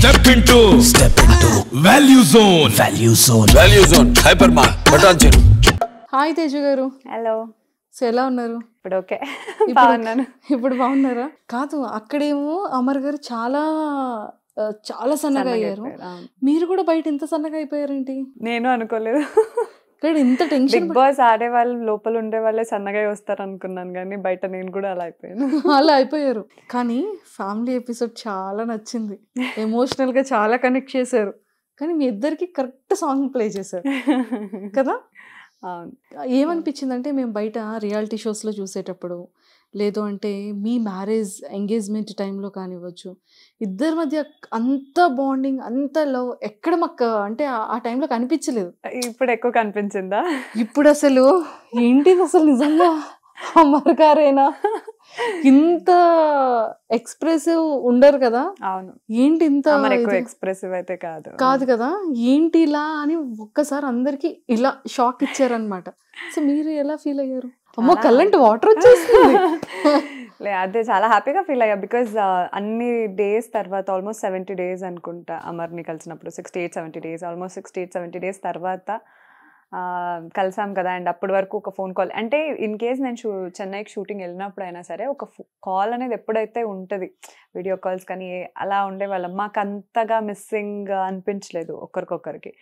Step into step into value zone value zone value zone hyper mart Patancheru hi Teju గారు hello so ఎలా ఉన్నారు ఇప్పుడు okay బాగున్నాను ఇప్పుడు బాగున్నారా కాదు అక్కడేమో అమర్ గారు చాలా చాలా సన్నగా అయ్యారు మీరు కూడా బయట ఇంత సన్నగా అయిపోయారేంటి నేను అనుకోలేదు ఇంత టెన్షన్ బాస్ ఆడే వాళ్ళు లోపల ఉండే వాళ్ళే సన్నగా వస్తారు అనుకున్నాను కానీ బయట నేను కూడా అలా అయిపోయాను అలా అయిపోయారు కానీ ఫ్యామిలీ ఎపిసోడ్ చాలా నచ్చింది ఎమోషనల్ గా చాలా కనెక్ట్ చేశారు కానీ మీ ఇద్దరికి కరెక్ట్ సాంగ్ ప్లే చేశారు కదా ఏమనిపించిందంటే మేము బయట రియాలిటీ షోస్లో చూసేటప్పుడు లేదు అంటే మీ మ్యారేజ్ ఎంగేజ్మెంట్ టైంలో కానివ్వచ్చు ఇద్దరి మధ్య అంత బాండింగ్ అంత లవ్ ఎక్కడ మాకు అంటే ఆ టైంలో కనిపించలేదు ఇప్పుడు ఎక్కువ కనిపించిందా ఇప్పుడు అసలు ఏంటిది అసలు నిజంగా అమ్మగారేనా ఇంత ఎక్స్ప్రెసివ్ ఉండరు కదా అవును ఏంటి ఇంత ఎక్స్ప్రెసివ్ అయితే కాదు కాదు కదా ఏంటి ఇలా అని ఒక్కసారి అందరికి ఇలా షాక్ ఇచ్చారనమాట సో మీరు ఎలా ఫీల్ అయ్యారు అమ్మో కల్లంటి వాటర్ వచ్చేసింది లే అదే చాలా హ్యాపీగా ఫీల్ అయ్యా బికాజ్ uh, అన్ని డేస్ తర్వాత ఆల్మోస్ట్ సెవెంటీ డేస్ అనుకుంటా అమర్ని కలిసినప్పుడు sixty eight seventy days almost sixty eight seventy days తర్వాత కలిసాం కదా అండ్ అప్పటి వరకు ఒక ఫోన్ కాల్ అంటే ఇన్ కేస్ నేను షూ చెన్నైకి షూటింగ్ వెళ్ళినప్పుడు అయినా సరే ఒక కాల్ అనేది ఎప్పుడైతే ఉంటుంది వీడియో కాల్స్ కానీ అలా ఉండేవాళ్ళం మాకు అంతగా మిస్సింగ్ అనిపించలేదు ఒకరికొకరికి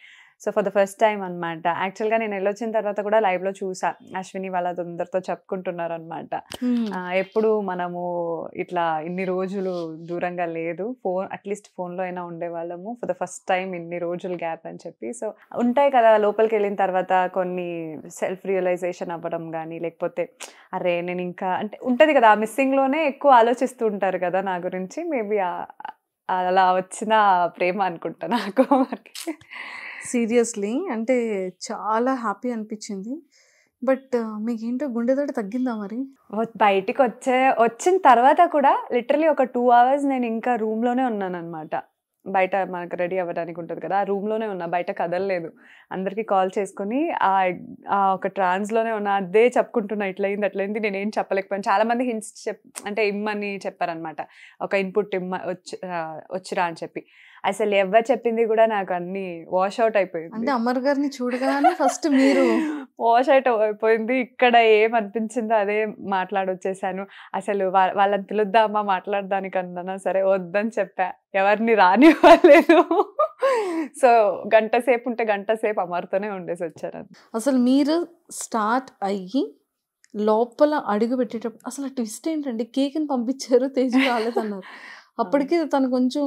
so for the first time అనమాట యాక్చువల్గా నేను వెళ్ళొచ్చిన తర్వాత కూడా లైవ్ లో చూసా అశ్విని వాళ్ళ అందరితో చెప్పుకుంటున్నారు అనమాట hmm. ఎప్పుడు మనము ఇట్లా ఇన్ని రోజులు దూరంగా లేదు ఫోన్ అట్లీస్ట్ ఫోన్లో అయినా ఉండేవాళ్ళము ఫర్ ద ఫస్ట్ టైం ఇన్ని రోజులు గ్యాప్ అని చెప్పి సో ఉంటాయి కదా లోపలికి వెళ్ళిన తర్వాత కొన్ని సెల్ఫ్ రియలైజేషన్ అవ్వడం కానీ లేకపోతే అరే నేను ఇంకా అంటే ఉంటుంది కదా ఆ మిస్సింగ్లోనే ఎక్కువ ఆలోచిస్తూ ఉంటారు కదా నా గురించి మేబీ అలా వచ్చిన ప్రేమ అనుకుంటా నాకు సీరియస్లీ అంటే చాలా హ్యాపీ అనిపించింది బట్ మీకేంటో గుండెదోట తగ్గిందా మరి బయటికి వచ్చే వచ్చిన తర్వాత కూడా లిటరలీ ఒక టూ అవర్స్ నేను ఇంకా రూమ్లోనే ఉన్నాను అనమాట బయట మనకు రెడీ అవ్వడానికి ఉంటుంది కదా ఆ రూమ్లోనే ఉన్నా బయట కదలలేదు అందరికీ కాల్ చేసుకుని ఆ ఆ ఒక ట్రాన్స్లోనే ఉన్నా అదే చెప్పుకుంటున్నా ఇట్లయింది అట్లయింది నేనేం చెప్పలేకపోయాను చాలామంది హింట్స్ చెప్ అంటే ఇమ్మని చెప్పారనమాట ఒక ఇన్పుట్ ఇమ్మ వచ్చి వచ్చిరా అని చెప్పి అసలు ఎవరు చెప్పింది కూడా నాకు అన్ని వాష్ అవుట్ అయిపోయింది అంటే అమర్ గారిని చూడగానే ఫస్ట్ మీరు వాష్ అవుట్ అయిపోయింది ఇక్కడ ఏం అనిపించిందో అదే మాట్లాడొచ్చేసాను అసలు వాళ్ళని పిలుద్దామా మాట్లాడడానికి అన్నా సరే వద్దని చెప్పా ఎవరిని రానివ్వలేదు సో గంట సేపు ఉంటే గంట సేపు అమర్తోనే ఉండేసి వచ్చారు అసలు మీరు స్టార్ట్ అయ్యి లోపల అడుగు పెట్టేటప్పుడు అసలు ట్విస్ట్ ఏంటండి కేక్ని పంపించారు తేజ్ రాలేదన్నారు అప్పటికి తను కొంచెం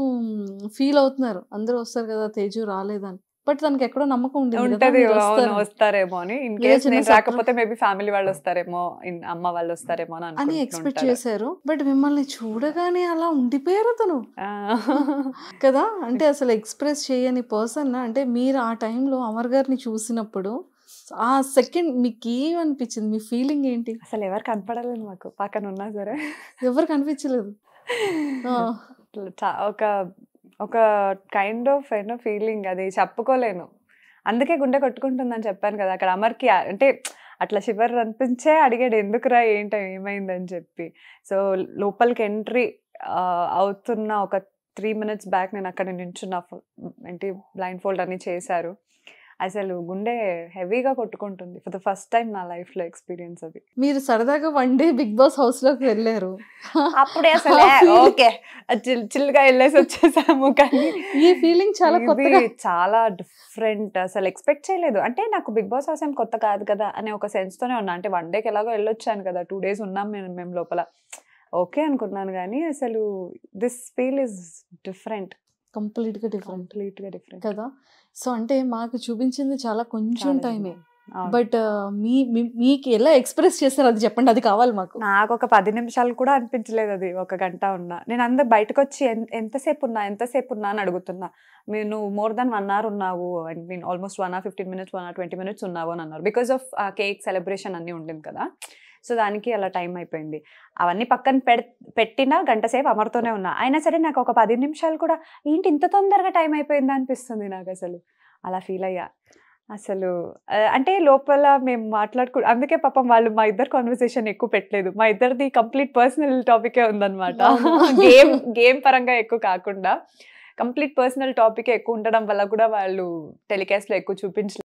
ఫీల్ అవుతున్నారు అందరూ వస్తారు కదా తేజు రాలేదని బట్ తనకి ఎక్కడో నమ్మకం ఉంటది వస్తారేమో అని లేకపోతే రాకపోతే మేబీ ఫ్యామిలీ వాళ్ళు వస్తారేమో అమ్మ వాళ్ళు వస్తారేమో అని ఎక్స్పెక్ట్ చేశారు బట్ మిమ్మల్ని చూడగానే అలా ఉండిపోయారు తను కదా అంటే అసలు ఎక్స్ప్రెస్ చేయని పర్సన్ అంటే మీరు ఆ టైంలో అమర్ గారిని చూసినప్పుడు ఆ సెకండ్ మీకు ఏమనిపించింది మీ ఫీలింగ్ ఏంటి అసలు ఎవరు కనపడాలని మాకు పక్కన ఉన్నా సరే ఎవరు కనిపించలేదు ఒక ఒక కైండ్ ఆఫ్ ఏదో ఫీలింగ్ అది చెప్పుకోలేను అందుకే గుండె కొట్టుకుంటుందని చెప్పాను కదా అక్కడ అమర్కి అంటే అట్లా చివరి అనిపించే అడిగాడు ఎందుకురా ఏంట ఏమైందని చెప్పి సో లోపలికి ఎంట్రీ అవుతున్న ఒక త్రీ మినిట్స్ బ్యాక్ నేను అక్కడ నించున్న ఏంటి బ్లైండ్ ఫోల్డ్ అని చేశారు అసలు గుండె హెవీగా కొట్టుకుంటుంది ఫర్ ద ఫస్ట్ టైం నా లైఫ్ లో ఎక్స్పీరియన్స్ అది మీరు సరదాగా one day Bigg Boss house లోకి వెళ్ళారు అప్పుడే అసలు ఓకే చిల్లుగా వెళ్ళేసి వచ్చేసాము కానీ ఈ ఫీలింగ్ చాలా కొత్త చాలా డిఫరెంట్ అసలు ఎక్స్పెక్ట్ చేయలేదు అంటే నాకు బిగ్ బాస్ హౌస్ ఏం కొత్త కాదు కదా అనే ఒక సెన్స్ తోనే ఉన్నా అంటే వన్ డేకి ఎలాగో వెళ్ళొచ్చాను కదా టూ డేస్ ఉన్నాం మేము మేము లోపల ఓకే అనుకున్నాను కానీ అసలు దిస్ ఫీల్ ఇస్ డిఫరెంట్ కంప్లీట్గా డిఫరెంట్ కంప్లీట్గా డిఫరెంట్ కదా సో అంటే మాకు చూపించింది చాలా కొంచెం టైమే బట్ మీ మీకు ఎలా ఎక్స్ప్రెస్ చేస్తారు అది చెప్పండి అది కావాలి మాకు నాకు ఒక పది నిమిషాలు కూడా అనిపించలేదు అది ఒక గంట ఉన్నా నేను అందరు బయటకు వచ్చి ఎంతసేపు ఉన్నా ఎంతసేపు ఉన్నా అని అడుగుతున్నా నేను మోర్ దాన్ వన్ అవర్ ఉన్నావు I mean almost one hour fifteen minutes one hour twenty minutes ఉన్నావు అని అన్నారు బికాస్ ఆఫ్ కేక్ సెలబ్రేషన్ అన్నీ ఉండింది కదా సో దానికి అలా టైం అయిపోయింది అవన్నీ పక్కన పెడ్ పెట్టినా గంట సేపు అమరుతోనే ఉన్నా అయినా సరే నాకు ఒక పది నిమిషాలు కూడా ఏంటి ఇంత తొందరగా టైం అయిపోయిందా అనిపిస్తుంది నాకు అసలు అలా ఫీల్ అయ్యా అసలు అంటే లోపల మేము మాట్లాడుకు అందుకే పాపం వాళ్ళు మా ఇద్దరు కాన్వర్సేషన్ ఎక్కువ పెట్టలేదు మా ఇద్దరిది కంప్లీట్ పర్సనల్ టాపికే ఉందన్నమాట గేమ్ గేమ్ పరంగా ఎక్కువ కాకుండా కంప్లీట్ పర్సనల్ టాపిక్ ఎక్కువ ఉండడం వల్ల కూడా వాళ్ళు టెలికాస్ట్లో ఎక్కువ చూపించలేదు